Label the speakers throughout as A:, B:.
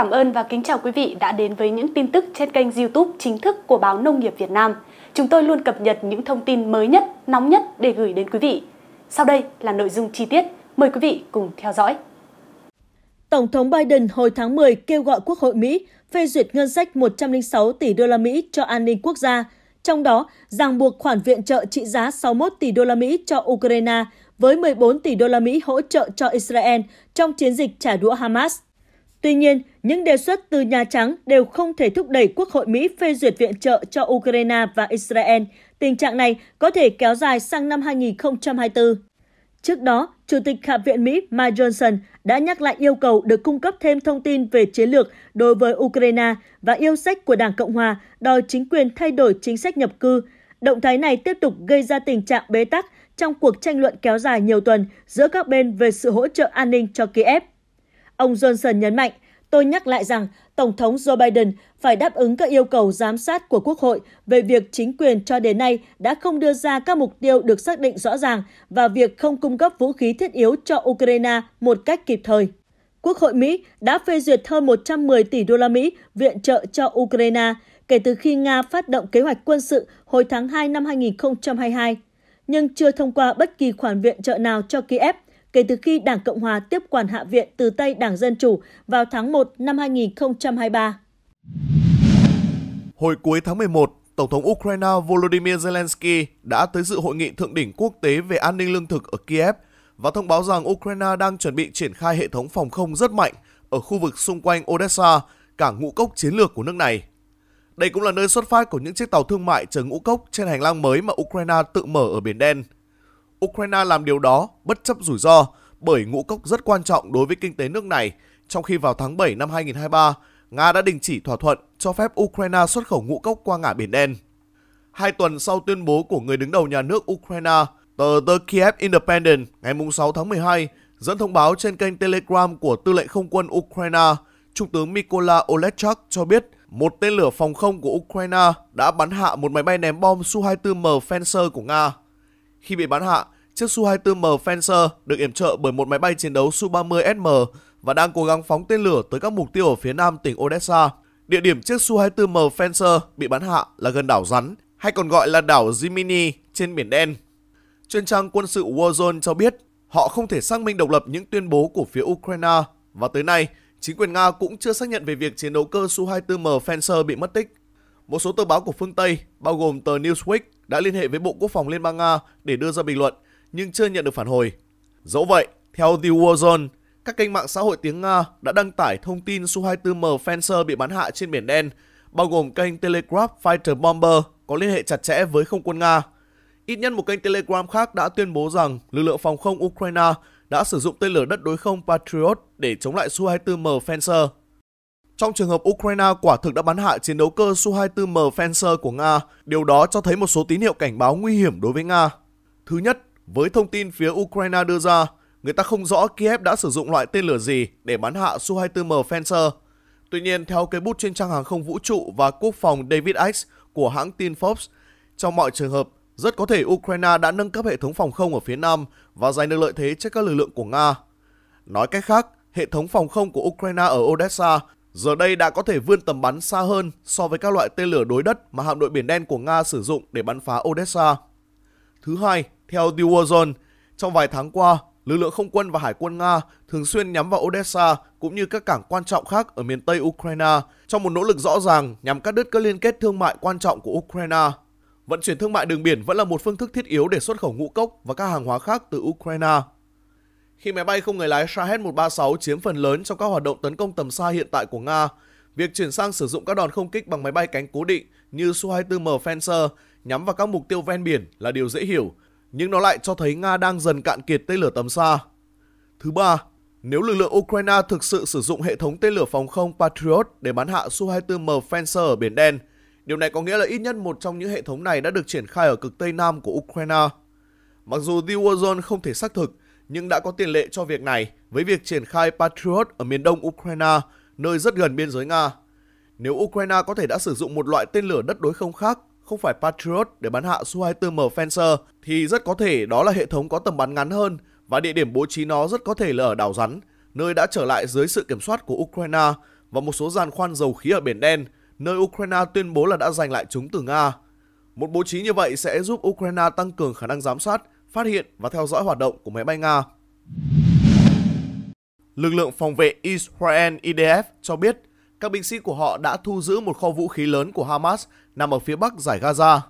A: cảm ơn và kính chào quý vị đã đến với những tin tức trên kênh YouTube chính thức của báo Nông nghiệp Việt Nam. Chúng tôi luôn cập nhật những thông tin mới nhất, nóng nhất để gửi đến quý vị. Sau đây là nội dung chi tiết, mời quý vị cùng theo dõi. Tổng thống Biden hồi tháng 10 kêu gọi Quốc hội Mỹ phê duyệt ngân sách 106 tỷ đô la Mỹ cho an ninh quốc gia, trong đó ràng buộc khoản viện trợ trị giá 61 tỷ đô la Mỹ cho Ukraine với 14 tỷ đô la Mỹ hỗ trợ cho Israel trong chiến dịch trả đũa Hamas. Tuy nhiên, những đề xuất từ Nhà Trắng đều không thể thúc đẩy Quốc hội Mỹ phê duyệt viện trợ cho Ukraine và Israel. Tình trạng này có thể kéo dài sang năm 2024. Trước đó, Chủ tịch Hạ viện Mỹ Mike Johnson đã nhắc lại yêu cầu được cung cấp thêm thông tin về chiến lược đối với Ukraine và yêu sách của Đảng Cộng Hòa đòi chính quyền thay đổi chính sách nhập cư. Động thái này tiếp tục gây ra tình trạng bế tắc trong cuộc tranh luận kéo dài nhiều tuần giữa các bên về sự hỗ trợ an ninh cho Kiev. Ông Johnson nhấn mạnh, tôi nhắc lại rằng Tổng thống Joe Biden phải đáp ứng các yêu cầu giám sát của Quốc hội về việc chính quyền cho đến nay đã không đưa ra các mục tiêu được xác định rõ ràng và việc không cung cấp vũ khí thiết yếu cho Ukraine một cách kịp thời. Quốc hội Mỹ đã phê duyệt hơn 110 tỷ đô la Mỹ viện trợ cho Ukraine kể từ khi Nga phát động kế hoạch quân sự hồi tháng 2 năm 2022, nhưng chưa thông qua bất kỳ khoản viện trợ nào cho Kiev – kể từ khi Đảng Cộng hòa tiếp quản Hạ viện từ tay Đảng Dân Chủ vào tháng 1 năm 2023.
B: Hồi cuối tháng 11, Tổng thống Ukraine Volodymyr Zelensky đã tới dự hội nghị thượng đỉnh quốc tế về an ninh lương thực ở Kiev và thông báo rằng Ukraine đang chuẩn bị triển khai hệ thống phòng không rất mạnh ở khu vực xung quanh Odessa, cảng ngũ cốc chiến lược của nước này. Đây cũng là nơi xuất phát của những chiếc tàu thương mại chở ngũ cốc trên hành lang mới mà Ukraine tự mở ở Biển Đen – Ukraine làm điều đó bất chấp rủi ro bởi ngũ cốc rất quan trọng đối với kinh tế nước này, trong khi vào tháng 7 năm 2023, Nga đã đình chỉ thỏa thuận cho phép Ukraine xuất khẩu ngũ cốc qua ngã Biển Đen. Hai tuần sau tuyên bố của người đứng đầu nhà nước Ukraine, tờ The Kiev Independent ngày 6 tháng 12 dẫn thông báo trên kênh Telegram của Tư lệnh Không quân Ukraine, Trung tướng Mykola Olechak cho biết một tên lửa phòng không của Ukraine đã bắn hạ một máy bay ném bom Su-24M Fencer của Nga. Khi bị bắn hạ, chiếc Su-24M Fencer được yểm trợ bởi một máy bay chiến đấu Su-30SM và đang cố gắng phóng tên lửa tới các mục tiêu ở phía nam tỉnh Odessa. Địa điểm chiếc Su-24M Fencer bị bắn hạ là gần đảo Rắn, hay còn gọi là đảo Zimini trên Biển Đen. Chuyên trang quân sự Warzone cho biết họ không thể xác minh độc lập những tuyên bố của phía Ukraine và tới nay, chính quyền Nga cũng chưa xác nhận về việc chiến đấu cơ Su-24M Fencer bị mất tích. Một số tờ báo của phương Tây, bao gồm tờ Newsweek đã liên hệ với Bộ Quốc phòng Liên bang Nga để đưa ra bình luận, nhưng chưa nhận được phản hồi. Dẫu vậy, theo The Warzone, các kênh mạng xã hội tiếng Nga đã đăng tải thông tin Su-24M Fencer bị bắn hạ trên Biển Đen, bao gồm kênh Telegraph Fighter Bomber có liên hệ chặt chẽ với không quân Nga. Ít nhất một kênh Telegram khác đã tuyên bố rằng lực lượng phòng không Ukraine đã sử dụng tên lửa đất đối không Patriot để chống lại Su-24M Fencer trong trường hợp Ukraine quả thực đã bắn hạ chiến đấu cơ Su-24M Fencer của Nga, điều đó cho thấy một số tín hiệu cảnh báo nguy hiểm đối với Nga. Thứ nhất, với thông tin phía Ukraine đưa ra, người ta không rõ Kiev đã sử dụng loại tên lửa gì để bắn hạ Su-24M Fencer. Tuy nhiên, theo cây bút trên trang hàng không vũ trụ và quốc phòng David X của hãng tin Forbes, trong mọi trường hợp, rất có thể Ukraine đã nâng cấp hệ thống phòng không ở phía Nam và giành được lợi thế trước các lực lượng của Nga. Nói cách khác, hệ thống phòng không của Ukraine ở Odessa giờ đây đã có thể vươn tầm bắn xa hơn so với các loại tên lửa đối đất mà hạm đội Biển Đen của Nga sử dụng để bắn phá Odessa. Thứ hai, theo The Warzone, trong vài tháng qua, lực lượng không quân và hải quân Nga thường xuyên nhắm vào Odessa cũng như các cảng quan trọng khác ở miền Tây Ukraine trong một nỗ lực rõ ràng nhằm cắt đứt các liên kết thương mại quan trọng của Ukraine. Vận chuyển thương mại đường biển vẫn là một phương thức thiết yếu để xuất khẩu ngũ cốc và các hàng hóa khác từ Ukraine. Khi máy bay không người lái Shahed-136 chiếm phần lớn trong các hoạt động tấn công tầm xa hiện tại của Nga, việc chuyển sang sử dụng các đòn không kích bằng máy bay cánh cố định như Su-24M Fencer nhắm vào các mục tiêu ven biển là điều dễ hiểu, nhưng nó lại cho thấy Nga đang dần cạn kiệt tên lửa tầm xa. Thứ ba, nếu lực lượng Ukraine thực sự sử dụng hệ thống tên lửa phòng không Patriot để bắn hạ Su-24M Fencer ở Biển Đen, điều này có nghĩa là ít nhất một trong những hệ thống này đã được triển khai ở cực Tây Nam của Ukraine. Mặc dù The Warzone không thể xác thực, nhưng đã có tiền lệ cho việc này với việc triển khai Patriot ở miền đông Ukraine, nơi rất gần biên giới Nga. Nếu Ukraine có thể đã sử dụng một loại tên lửa đất đối không khác, không phải Patriot để bắn hạ Su-24M Fencer, thì rất có thể đó là hệ thống có tầm bắn ngắn hơn và địa điểm bố trí nó rất có thể là ở đảo rắn, nơi đã trở lại dưới sự kiểm soát của Ukraine và một số giàn khoan dầu khí ở Biển Đen, nơi Ukraine tuyên bố là đã giành lại chúng từ Nga. Một bố trí như vậy sẽ giúp Ukraine tăng cường khả năng giám sát phát hiện và theo dõi hoạt động của máy bay Nga. Lực lượng phòng vệ Israel IDF cho biết các binh sĩ của họ đã thu giữ một kho vũ khí lớn của Hamas nằm ở phía bắc giải Gaza.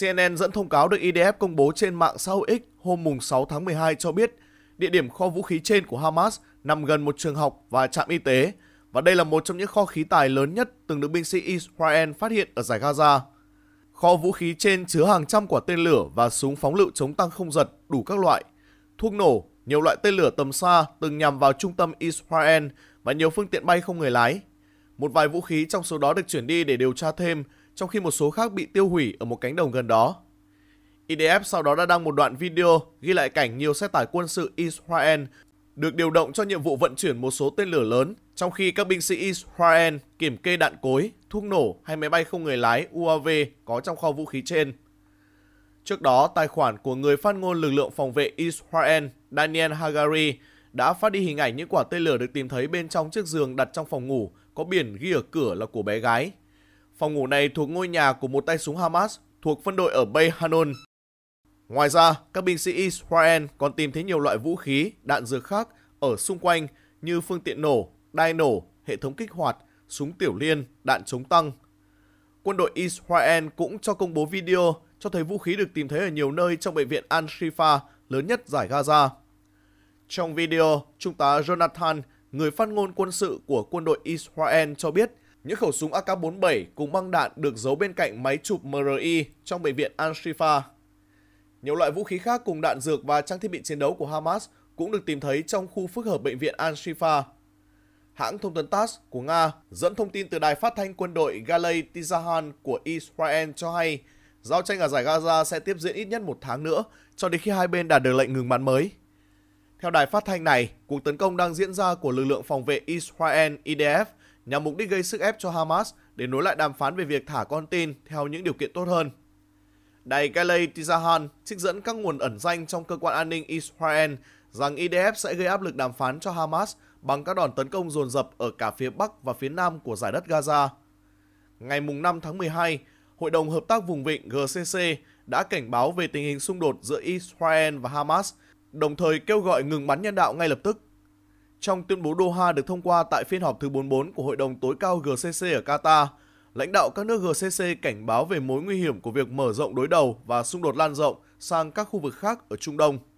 B: CNN dẫn thông cáo được IDF công bố trên mạng xã hội X hôm 6 tháng 12 cho biết địa điểm kho vũ khí trên của Hamas nằm gần một trường học và trạm y tế, và đây là một trong những kho khí tài lớn nhất từng được binh sĩ Israel phát hiện ở giải Gaza. Kho vũ khí trên chứa hàng trăm quả tên lửa và súng phóng lựu chống tăng không giật đủ các loại, thuốc nổ, nhiều loại tên lửa tầm xa từng nhằm vào trung tâm Israel và nhiều phương tiện bay không người lái. Một vài vũ khí trong số đó được chuyển đi để điều tra thêm, trong khi một số khác bị tiêu hủy ở một cánh đồng gần đó. IDF sau đó đã đăng một đoạn video ghi lại cảnh nhiều xe tải quân sự Israel được điều động cho nhiệm vụ vận chuyển một số tên lửa lớn, trong khi các binh sĩ Israel kiểm kê đạn cối, thuốc nổ hay máy bay không người lái UAV có trong kho vũ khí trên. Trước đó, tài khoản của người phát ngôn lực lượng phòng vệ Israel Daniel Hagari đã phát đi hình ảnh những quả tên lửa được tìm thấy bên trong chiếc giường đặt trong phòng ngủ có biển ghi ở cửa là của bé gái. Phòng ngủ này thuộc ngôi nhà của một tay súng Hamas thuộc phân đội ở Bay Hanon Ngoài ra, các binh sĩ Israel còn tìm thấy nhiều loại vũ khí, đạn dược khác ở xung quanh như phương tiện nổ, đai nổ, hệ thống kích hoạt, súng tiểu liên, đạn chống tăng. Quân đội Israel cũng cho công bố video cho thấy vũ khí được tìm thấy ở nhiều nơi trong bệnh viện Al-Shifa lớn nhất giải Gaza. Trong video, Trung tá Jonathan, người phát ngôn quân sự của quân đội Israel cho biết những khẩu súng AK-47 cùng băng đạn được giấu bên cạnh máy chụp MRI trong bệnh viện Al-Shifa nhiều loại vũ khí khác cùng đạn dược và trang thiết bị chiến đấu của Hamas cũng được tìm thấy trong khu phức hợp bệnh viện Al-Shifa. Hãng thông tấn TASS của Nga dẫn thông tin từ đài phát thanh quân đội Galei Tizahan của Israel cho hay giao tranh ở giải Gaza sẽ tiếp diễn ít nhất một tháng nữa cho đến khi hai bên đạt được lệnh ngừng bắn mới. Theo đài phát thanh này, cuộc tấn công đang diễn ra của lực lượng phòng vệ Israel IDF nhằm mục đích gây sức ép cho Hamas để nối lại đàm phán về việc thả con tin theo những điều kiện tốt hơn. Đài Galei Tizahan trích dẫn các nguồn ẩn danh trong cơ quan an ninh Israel rằng IDF sẽ gây áp lực đàm phán cho Hamas bằng các đòn tấn công dồn dập ở cả phía Bắc và phía Nam của giải đất Gaza. Ngày 5 tháng 12, Hội đồng Hợp tác Vùng Vịnh GCC đã cảnh báo về tình hình xung đột giữa Israel và Hamas, đồng thời kêu gọi ngừng bắn nhân đạo ngay lập tức. Trong tuyên bố Doha được thông qua tại phiên họp thứ 44 của Hội đồng tối cao GCC ở Qatar, lãnh đạo các nước GCC cảnh báo về mối nguy hiểm của việc mở rộng đối đầu và xung đột lan rộng sang các khu vực khác ở Trung Đông.